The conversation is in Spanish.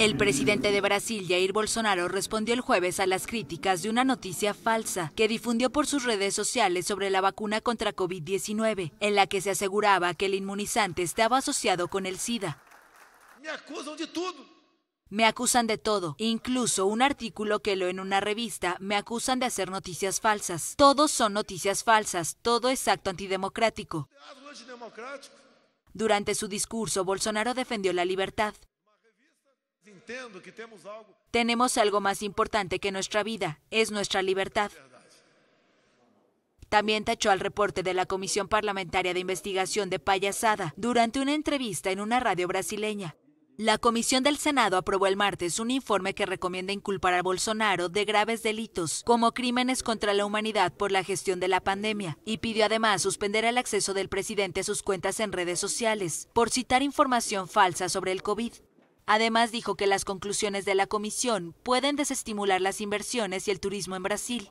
El presidente de Brasil, Jair Bolsonaro, respondió el jueves a las críticas de una noticia falsa que difundió por sus redes sociales sobre la vacuna contra COVID-19, en la que se aseguraba que el inmunizante estaba asociado con el SIDA. Me acusan de todo. Me acusan de todo, incluso un artículo que lo en una revista, me acusan de hacer noticias falsas. Todos son noticias falsas, todo es acto antidemocrático. Durante su discurso, Bolsonaro defendió la libertad, tenemos algo más importante que nuestra vida, es nuestra libertad. También tachó al reporte de la Comisión Parlamentaria de Investigación de Payasada durante una entrevista en una radio brasileña. La Comisión del Senado aprobó el martes un informe que recomienda inculpar a Bolsonaro de graves delitos como crímenes contra la humanidad por la gestión de la pandemia y pidió además suspender el acceso del presidente a sus cuentas en redes sociales por citar información falsa sobre el COVID. Además dijo que las conclusiones de la comisión pueden desestimular las inversiones y el turismo en Brasil.